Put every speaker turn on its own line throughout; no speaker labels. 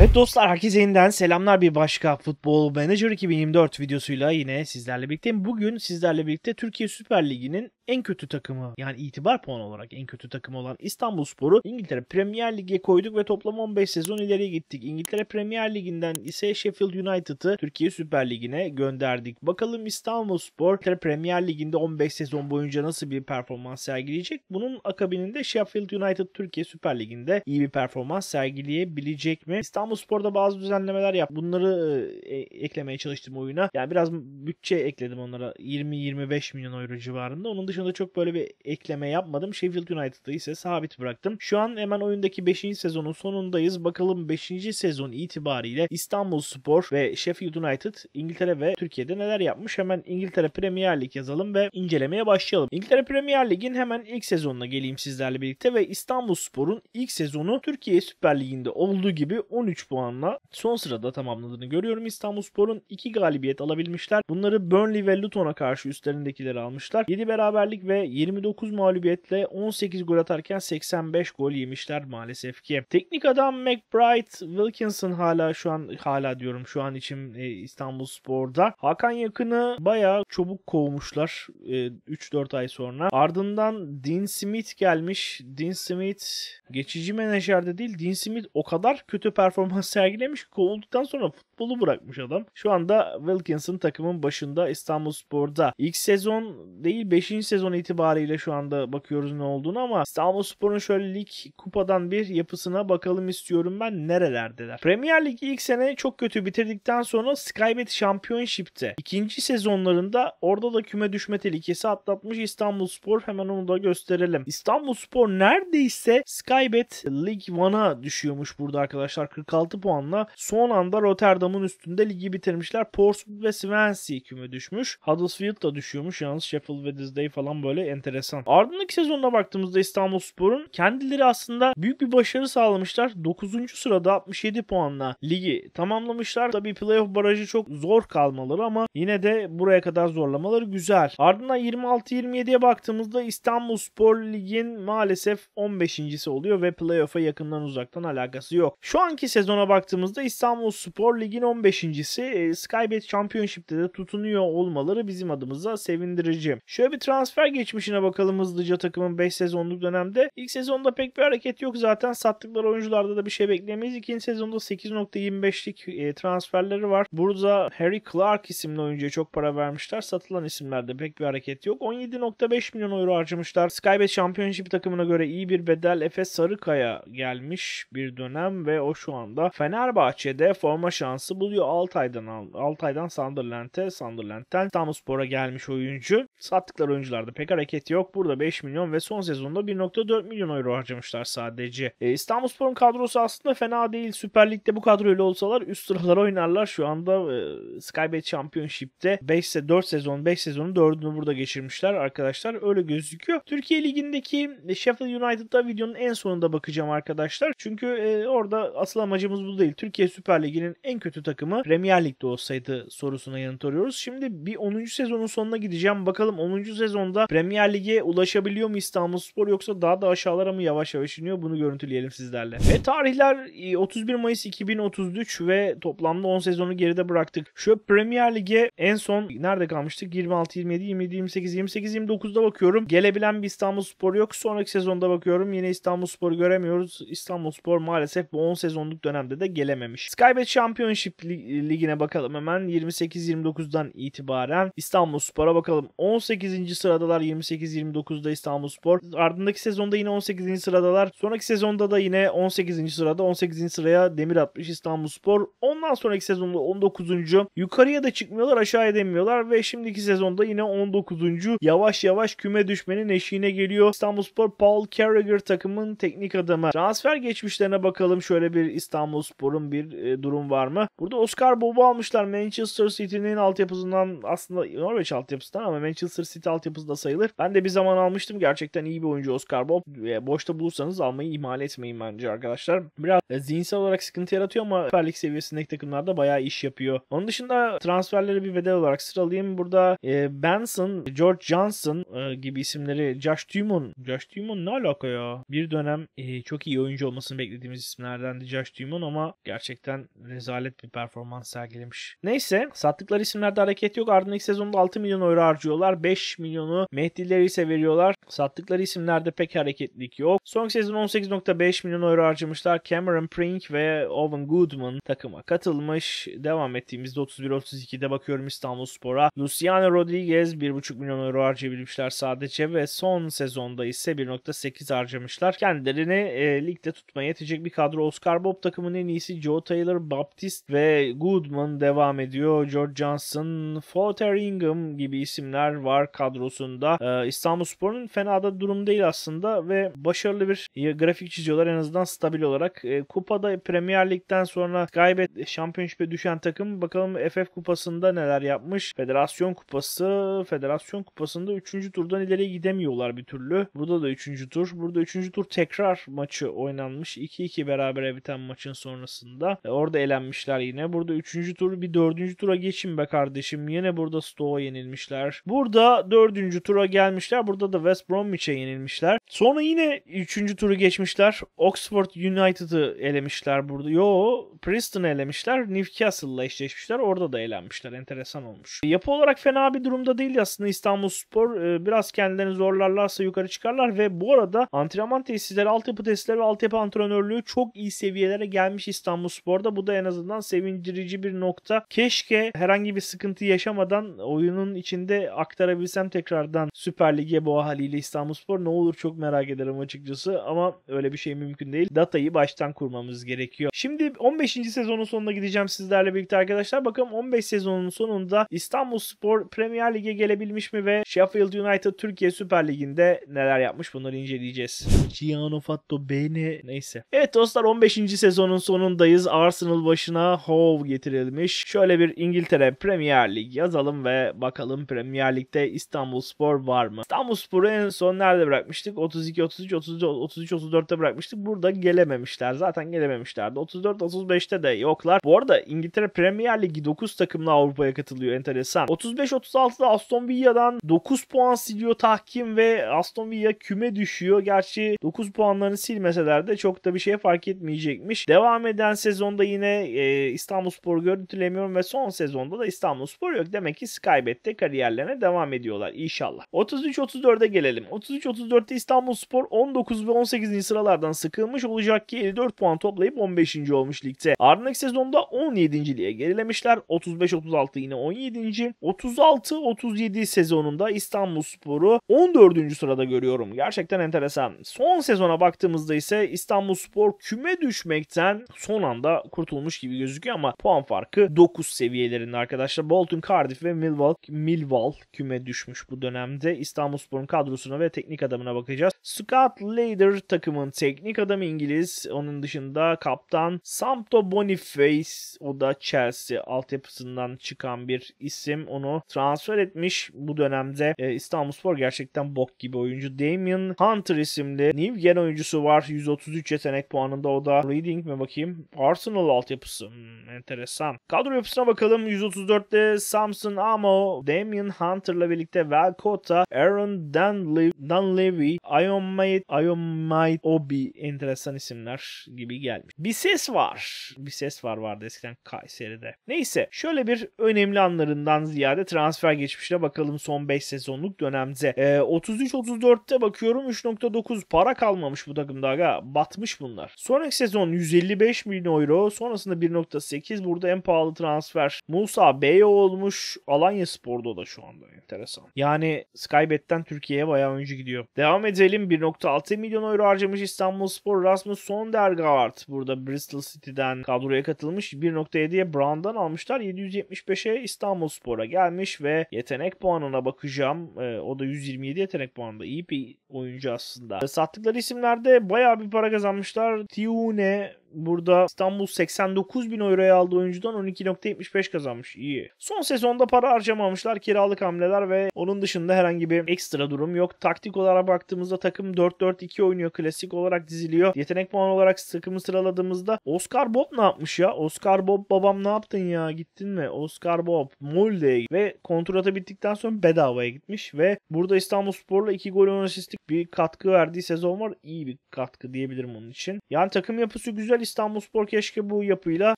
Evet dostlar herkese yeniden selamlar bir başka Futbol Manager 2024 videosuyla yine sizlerle birlikteyim. Bugün sizlerle birlikte Türkiye Süper Ligi'nin en kötü takımı yani itibar puanı olarak en kötü takım olan İstanbul Sporu İngiltere Premier Lig'e koyduk ve toplam 15 sezon ileriye gittik. İngiltere Premier Lig'inden ise Sheffield United'ı Türkiye Süper Lig'ine gönderdik. Bakalım İstanbul Spor İngiltere Premier Lig'inde 15 sezon boyunca nasıl bir performans sergileyecek? Bunun akabininde Sheffield United Türkiye Süper Lig'inde iyi bir performans sergileyebilecek mi? İstanbul Spor'da bazı düzenlemeler yap. Bunları e, e eklemeye çalıştım oyuna. Yani biraz bütçe ekledim onlara. 20-25 milyon euro civarında. Onun dışında dışında çok böyle bir ekleme yapmadım. Sheffield United'ı ise sabit bıraktım. Şu an hemen oyundaki 5. sezonun sonundayız. Bakalım 5. sezon itibariyle İstanbul Spor ve Sheffield United İngiltere ve Türkiye'de neler yapmış? Hemen İngiltere Premier Lig yazalım ve incelemeye başlayalım. İngiltere Premier Lig'in hemen ilk sezonuna geleyim sizlerle birlikte ve İstanbul Spor'un ilk sezonu Türkiye Süper Ligi'nde olduğu gibi 13 puanla son sırada tamamladığını görüyorum. İstanbul Spor'un 2 galibiyet alabilmişler. Bunları Burnley ve Luton'a karşı üstlerindekileri almışlar. 7 beraber beraberlik ve 29 mağlubiyetle 18 gol atarken 85 gol yemişler maalesef ki. Teknik adam McBride Wilkinson hala şu an hala diyorum şu an için e, İstanbul Spor'da. Hakan Yakın'ı bayağı çabuk kovmuşlar e, 3-4 ay sonra. Ardından Dean Smith gelmiş. Dean Smith geçici menajerde değil Dean Smith o kadar kötü performans sergilemiş ki kovulduktan sonra futbolu bırakmış adam. Şu anda Wilkinson takımın başında İstanbul Spor'da. İlk sezon değil 5 sezon itibariyle şu anda bakıyoruz ne olduğunu ama İstanbul Spor'un şöyle lig kupadan bir yapısına bakalım istiyorum ben nerelerdeler. Premier Lig ilk sene çok kötü bitirdikten sonra Skybet Championship'te ikinci sezonlarında orada da küme düşme tehlikesi atlatmış İstanbul Spor hemen onu da gösterelim. İstanbul Spor neredeyse Skybet League 1'a düşüyormuş burada arkadaşlar 46 puanla. Son anda Rotterdam'ın üstünde ligi bitirmişler. Portsmouth ve Swansea küme düşmüş. Huddersfield da düşüyormuş yalnız Sheffield ve Disney falan falan böyle enteresan. Ardındaki sezonuna baktığımızda İstanbulspor'un kendileri aslında büyük bir başarı sağlamışlar. 9. sırada 67 puanla ligi tamamlamışlar. Tabii playoff barajı çok zor kalmaları ama yine de buraya kadar zorlamaları güzel. Ardından 26-27'ye baktığımızda İstanbulspor ligin maalesef 15.si oluyor ve playoff'a yakından uzaktan alakası yok. Şu anki sezona baktığımızda İstanbulspor ligin 15.si e, Skybet Championship'te de tutunuyor olmaları bizim adımıza sevindirici. Şöyle bir transfer transfer geçmişine bakalım hızlıca takımın 5 sezonluk dönemde. İlk sezonda pek bir hareket yok zaten. Sattıkları oyuncularda da bir şey beklemeyiz. İkinci sezonda 8.25'lik e, transferleri var. Burada Harry Clark isimli oyuncuya çok para vermişler. Satılan isimlerde pek bir hareket yok. 17.5 milyon euro harcamışlar. Skybet Championship takımına göre iyi bir bedel Efes Sarıkaya gelmiş bir dönem ve o şu anda Fenerbahçe'de forma şansı buluyor. aydan Altay'dan aydan Sunderland'e, Sunderland'ten Tamuspora gelmiş oyuncu. Sattıkları oyuncular harcamışlardı. Pek hareket yok. Burada 5 milyon ve son sezonda 1.4 milyon euro harcamışlar sadece. E, İstanbulspor'un kadrosu aslında fena değil. Süper Lig'de bu kadroyla olsalar üst sıralara oynarlar. Şu anda e, Skybet Championship'te 5 se 4 sezon 5 sezonun 4'ünü burada geçirmişler arkadaşlar. Öyle gözüküyor. Türkiye Ligi'ndeki Sheffield United'da videonun en sonunda bakacağım arkadaşlar. Çünkü e, orada asıl amacımız bu değil. Türkiye Süper Ligi'nin en kötü takımı Premier Lig'de olsaydı sorusuna yanıt arıyoruz. Şimdi bir 10. sezonun sonuna gideceğim. Bakalım 10. sezon sezonda Premier Lig'e ulaşabiliyor mu İstanbul Spor yoksa daha da aşağılara mı yavaş yavaş iniyor bunu görüntüleyelim sizlerle. Ve tarihler 31 e, Mayıs 2033 ve toplamda 10 sezonu geride bıraktık. Şu Premier Lig'e en son nerede kalmıştık? 26, 27, 27, 28, 28, 29'da bakıyorum. Gelebilen bir İstanbul Spor yok. Sonraki sezonda bakıyorum yine İstanbul İstanbulspor'u göremiyoruz. İstanbul Spor maalesef bu 10 sezonluk dönemde de gelememiş. Skybet Championship ligine bakalım hemen 28-29'dan itibaren İstanbul Spora bakalım. 18. sırada sıradalar 28-29'da İstanbul Spor. Ardındaki sezonda yine 18. sıradalar. Sonraki sezonda da yine 18. sırada 18. sıraya demir atmış İstanbul Spor. Ondan sonraki sezonda 19. Yukarıya da çıkmıyorlar aşağıya demiyorlar ve şimdiki sezonda yine 19. Yavaş yavaş küme düşmenin eşiğine geliyor. İstanbul Spor Paul Carragher takımın teknik adamı. Transfer geçmişlerine bakalım şöyle bir İstanbul Spor'un bir e, durum var mı? Burada Oscar Bobo almışlar Manchester City'nin altyapısından aslında Norveç altyapısından ama Manchester City altyapısından da sayılır. Ben de bir zaman almıştım. Gerçekten iyi bir oyuncu Oscar Bob. E, boşta bulursanız almayı ihmal etmeyin bence arkadaşlar. Biraz e, zihinsel olarak sıkıntı yaratıyor ama Süper Lig seviyesindeki takımlarda bayağı iş yapıyor. Onun dışında transferleri bir bedel olarak sıralayayım. Burada e, Benson, George Johnson e, gibi isimleri Josh Dumont. Josh Dumont ne alaka ya? Bir dönem çok iyi oyuncu olmasını beklediğimiz isimlerden de Josh Dumont ama gerçekten rezalet bir performans sergilemiş. Neyse sattıkları isimlerde hareket yok. Ardından ilk sezonda 6 milyon euro harcıyorlar. 5 milyonu onu. Mehdi'leri ise veriyorlar. Sattıkları isimlerde pek hareketlilik yok. Son sezon 18.5 milyon euro harcamışlar. Cameron Prink ve Owen Goodman takıma katılmış. Devam ettiğimizde 31-32'de bakıyorum İstanbul Spor'a. Luciano Rodriguez 1.5 milyon euro harcayabilmişler sadece ve son sezonda ise 1.8 harcamışlar. Kendilerini e, ligde tutmaya yetecek bir kadro. Oscar Bob takımının en iyisi Joe Taylor, Baptist ve Goodman devam ediyor. George Johnson, Foster Ingham gibi isimler var kadrosu konusunda e, ee, İstanbulspor'un fena da durum değil aslında ve başarılı bir e, grafik çiziyorlar en azından stabil olarak. E, kupada Premier Lig'den sonra kaybet Championship'e düşen takım bakalım FF Kupası'nda neler yapmış. Federasyon Kupası, Federasyon Kupası'nda 3. turdan ileriye gidemiyorlar bir türlü. Burada da 3. tur. Burada 3. tur tekrar maçı oynanmış. 2-2 beraber biten maçın sonrasında. E, orada elenmişler yine. Burada 3. tur bir 4. tura geçin be kardeşim. Yine burada Stoğa yenilmişler. Burada 4. 3. tura gelmişler. Burada da West Bromwich'e yenilmişler. Sonra yine 3. turu geçmişler. Oxford United'ı elemişler burada. Yo, Preston'ı elemişler. Newcastle'la eşleşmişler. Orada da elenmişler. Enteresan olmuş. Yapı olarak fena bir durumda değil aslında İstanbul Spor. E, biraz kendilerini zorlarlarsa yukarı çıkarlar ve bu arada antrenman tesisleri, altyapı testleri, ve altyapı antrenörlüğü çok iyi seviyelere gelmiş İstanbul Spor'da. Bu da en azından sevindirici bir nokta. Keşke herhangi bir sıkıntı yaşamadan oyunun içinde aktarabilsem tekrar tekrardan Süper Lig'e bu haliyle İstanbulspor ne olur çok merak ederim açıkçası ama öyle bir şey mümkün değil. Datayı baştan kurmamız gerekiyor. Şimdi 15. sezonun sonuna gideceğim sizlerle birlikte arkadaşlar. Bakalım 15 sezonun sonunda İstanbulspor Premier Lig'e gelebilmiş mi ve Sheffield United Türkiye Süper Ligi'nde neler yapmış bunları inceleyeceğiz. Ciano Fatto Bene neyse. Evet dostlar 15. sezonun sonundayız. Arsenal başına Hove getirilmiş. Şöyle bir İngiltere Premier Lig yazalım ve bakalım Premier Lig'de İstanbul Spor var mı? İstanbul Spor'u en son nerede bırakmıştık? 32, 33, 33, 34'te bırakmıştık. Burada gelememişler. Zaten gelememişlerdi. 34, 35'te de yoklar. Bu arada İngiltere Premier Ligi 9 takımla Avrupa'ya katılıyor. Enteresan. 35, 36'da Aston Villa'dan 9 puan siliyor tahkim ve Aston Villa küme düşüyor. Gerçi 9 puanlarını silmeseler de çok da bir şey fark etmeyecekmiş. Devam eden sezonda yine e, İstanbul Spor'u görüntülemiyorum ve son sezonda da İstanbul Spor yok. Demek ki Skybet'te kariyerlerine devam ediyorlar. İş inşallah. 33-34'e gelelim. 33-34'te İstanbul Spor 19 ve 18. sıralardan sıkılmış olacak ki 54 puan toplayıp 15. olmuş ligde. Ardındaki sezonda 17. lige gerilemişler. 35-36 yine 17. 36-37 sezonunda İstanbul Spor'u 14. sırada görüyorum. Gerçekten enteresan. Son sezona baktığımızda ise İstanbul Spor küme düşmekten son anda kurtulmuş gibi gözüküyor ama puan farkı 9 seviyelerinde arkadaşlar. Bolton, Cardiff ve Millwall, Millwall küme düşmüş bu dönem dönemde İstanbulspor'un kadrosuna ve teknik adamına bakacağız. Scott Lader takımın teknik adamı İngiliz. Onun dışında kaptan Samto Boniface o da Chelsea altyapısından çıkan bir isim. Onu transfer etmiş bu dönemde e, İstanbulspor gerçekten bok gibi oyuncu. Damien Hunter isimli New Gen oyuncusu var. 133 yetenek puanında o da Reading mi bakayım? Arsenal altyapısı. Hmm, enteresan. Kadro yapısına bakalım. 134'te Samson Amo, Damien Hunter'la birlikte Val Dakota, Aaron Dunleavy, Dunleavy Ion Might, Ion Might Obi enteresan isimler gibi gelmiş. Bir ses var. Bir ses var vardı eskiden Kayseri'de. Neyse şöyle bir önemli anlarından ziyade transfer geçmişine bakalım son 5 sezonluk dönemde. Ee, 33-34'te bakıyorum 3.9 para kalmamış bu takımda aga. Batmış bunlar. Sonraki sezon 155 milyon euro. Sonrasında 1.8 burada en pahalı transfer. Musa Bey olmuş. Alanya Spor'da da şu anda enteresan. Yani yani Skybet'ten Türkiye'ye bayağı oyuncu gidiyor. Devam edelim. 1.6 milyon euro harcamış İstanbulspor Rasmus Sondergaard. Burada Bristol City'den kadroya katılmış. 1.7'ye Brown'dan almışlar. 775'e İstanbulspor'a gelmiş ve yetenek puanına bakacağım. E, o da 127 yetenek puanında. iyi bir oyuncu aslında. sattıkları isimlerde bayağı bir para kazanmışlar. Tiune burada İstanbul 89 bin euroya aldığı oyuncudan 12.75 kazanmış. İyi. Son sezonda para harcamamışlar. Kiralık hamleler ve onun dışında herhangi bir ekstra durum yok. Taktik olarak baktığımızda takım 4-4-2 oynuyor. Klasik olarak diziliyor. Yetenek puan olarak takımı sıraladığımızda Oscar Bob ne yapmış ya? Oscar Bob babam ne yaptın ya? Gittin mi? Oscar Bob Molde'ye ve kontratı bittikten sonra bedavaya gitmiş ve burada İstanbul Spor'la 2 gol asistlik bir katkı verdiği sezon var. İyi bir katkı diyebilirim onun için. Yani takım yapısı güzel İstanbulspor keşke bu yapıyla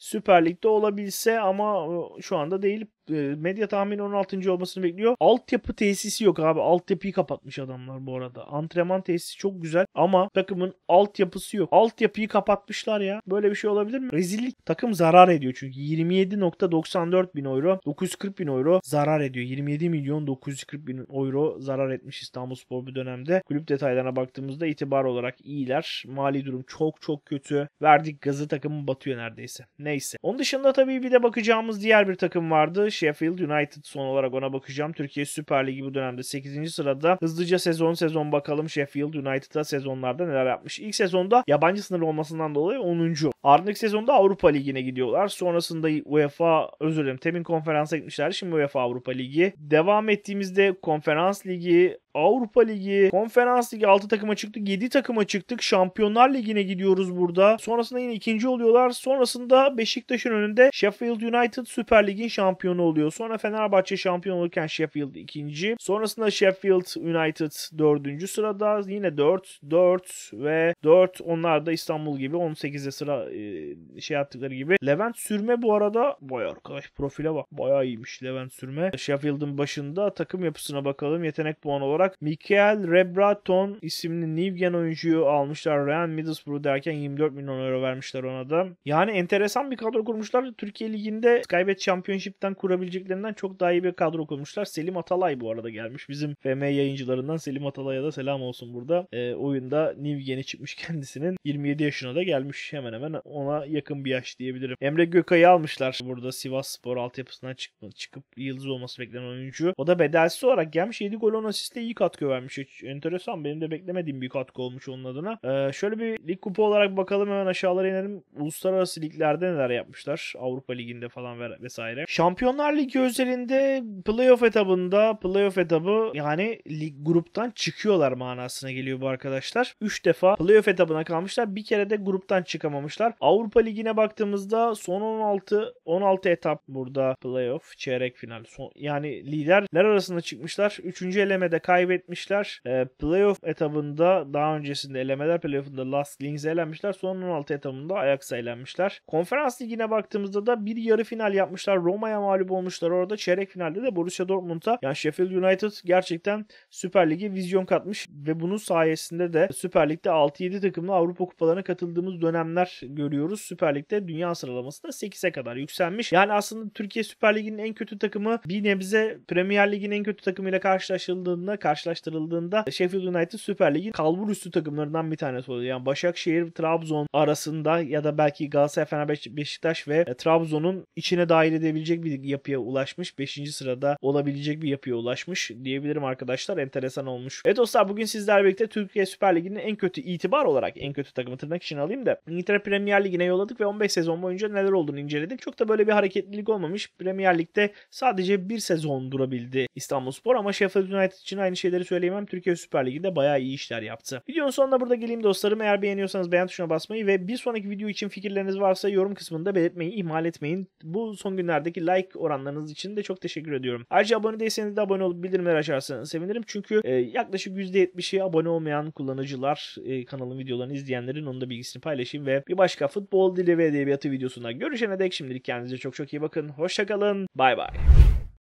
Süper Lig'de olabilse ama e, şu anda değil. E, medya tahmini 16. olmasını bekliyor. Altyapı tesisi yok abi. Altyapıyı kapatmış adamlar bu arada. Antrenman tesisi çok güzel ama takımın altyapısı yok. Altyapıyı kapatmışlar ya. Böyle bir şey olabilir mi? Rezillik. Takım zarar ediyor çünkü. 27.94 bin euro. 940 bin euro zarar ediyor. 27 milyon 940 bin euro zarar etmiş İstanbul Spor bu dönemde. Kulüp detaylarına baktığımızda itibar olarak iyiler. Mali durum çok çok kötü. Verdik gazı takımı batıyor neredeyse. Neyse. Onun dışında tabii bir de bakacağımız diğer bir takım vardı. Sheffield United son olarak ona bakacağım. Türkiye Süper Ligi bu dönemde 8. sırada. Hızlıca sezon sezon bakalım Sheffield United'a sezonlarda neler yapmış. İlk sezonda yabancı sınır olmasından dolayı 10. Ardındaki sezonda Avrupa Ligi'ne gidiyorlar. Sonrasında UEFA özür dilerim temin konferansa gitmişler. Şimdi UEFA Avrupa Ligi. Devam ettiğimizde Konferans Ligi, Avrupa Ligi, Konferans Ligi 6 takıma çıktık, 7 takıma çıktık. Şampiyonlar Ligi'ne gidiyoruz burada. Sonrasında yine ikinci oluyorlar. Sonrasında Beşiktaş'ın önünde Sheffield United Süper Lig'in şampiyonu oluyor. Sonra Fenerbahçe şampiyon olurken Sheffield ikinci. Sonrasında Sheffield United dördüncü sırada. Yine 4, 4 ve 4 onlar da İstanbul gibi 18'de sıra e, şey attıkları gibi. Levent Sürme bu arada vay arkadaş profile bak bayağı iyiymiş Levent Sürme. Sheffield'ın başında takım yapısına bakalım yetenek puanı olarak. Mikael Rebraton isimli Nivgen oyuncuyu almışlar. Ryan Middlesbrough derken 24 milyon euro vermişler ona da. Yani enteresan bir kadro kurmuşlar. Türkiye Ligi'nde Skybet Championship'ten kuran kurabileceklerinden çok daha iyi bir kadro kurmuşlar. Selim Atalay bu arada gelmiş. Bizim FM yayıncılarından Selim Atalay'a da selam olsun burada. E, oyunda Niv yeni çıkmış kendisinin. 27 yaşına da gelmiş hemen hemen ona yakın bir yaş diyebilirim. Emre Gökay'ı almışlar burada Sivas Spor altyapısından çıkıp, çıkıp yıldız olması beklenen oyuncu. O da bedelsiz olarak gelmiş 7 gol 10 asistle iyi katkı vermiş. Hiç enteresan benim de beklemediğim bir katkı olmuş onun adına. Ee, şöyle bir lig kupa olarak bakalım hemen aşağılara inelim. Uluslararası liglerde neler yapmışlar. Avrupa Ligi'nde falan vesaire. Şampiyonlar Şampiyonlar Ligi özelinde playoff etabında playoff etabı yani lig gruptan çıkıyorlar manasına geliyor bu arkadaşlar. 3 defa playoff etabına kalmışlar. Bir kere de gruptan çıkamamışlar. Avrupa Ligi'ne baktığımızda son 16 16 etap burada playoff, çeyrek final. Son, yani liderler arasında çıkmışlar. 3. elemede kaybetmişler. E, playoff etabında daha öncesinde elemeler playoff'unda Last Lings'e elenmişler. Son 16 etabında Ajax'a elenmişler. Konferans Ligi'ne baktığımızda da bir yarı final yapmışlar. Roma'ya mağlup olmuşlar orada. Çeyrek finalde de Borussia Dortmund'a yani Sheffield United gerçekten Süper Lig'e vizyon katmış ve bunun sayesinde de Süper Lig'de 6-7 takımla Avrupa Kupalarına katıldığımız dönemler görüyoruz. Süper Lig'de dünya sıralamasında 8'e kadar yükselmiş. Yani aslında Türkiye Süper Lig'in en kötü takımı bir nebze Premier Lig'in en kötü takımıyla karşılaşıldığında karşılaştırıldığında Sheffield United Süper Lig'in kalbur üstü takımlarından bir tanesi oluyor. Yani Başakşehir, Trabzon arasında ya da belki Galatasaray, Fenerbahçe, Beşiktaş ve e, Trabzon'un içine dahil edebilecek bir yapı yapıya ulaşmış. 5. sırada olabilecek bir yapıya ulaşmış diyebilirim arkadaşlar. Enteresan olmuş. Evet dostlar bugün sizlerle birlikte Türkiye Süper Ligi'nin en kötü itibar olarak en kötü takımı tırnak için alayım da İngiltere Premier Ligi'ne yolladık ve 15 sezon boyunca neler olduğunu inceledik. Çok da böyle bir hareketlilik olmamış. Premier Lig'de sadece bir sezon durabildi İstanbulspor ama Sheffield United için aynı şeyleri söyleyemem. Türkiye Süper Ligi'nde bayağı iyi işler yaptı. Videonun sonunda burada geleyim dostlarım. Eğer beğeniyorsanız beğen tuşuna basmayı ve bir sonraki video için fikirleriniz varsa yorum kısmında belirtmeyi ihmal etmeyin. Bu son günlerdeki like oranı oranlarınız için de çok teşekkür ediyorum. Ayrıca abone değilseniz de abone olup bildirimleri açarsanız sevinirim. Çünkü e, yaklaşık %70'i abone olmayan kullanıcılar e, kanalın videolarını izleyenlerin onun da bilgisini paylaşayım ve bir başka futbol dili ve edebiyatı videosunda görüşene dek şimdilik kendinize çok çok iyi bakın. Hoşçakalın. Bay bay.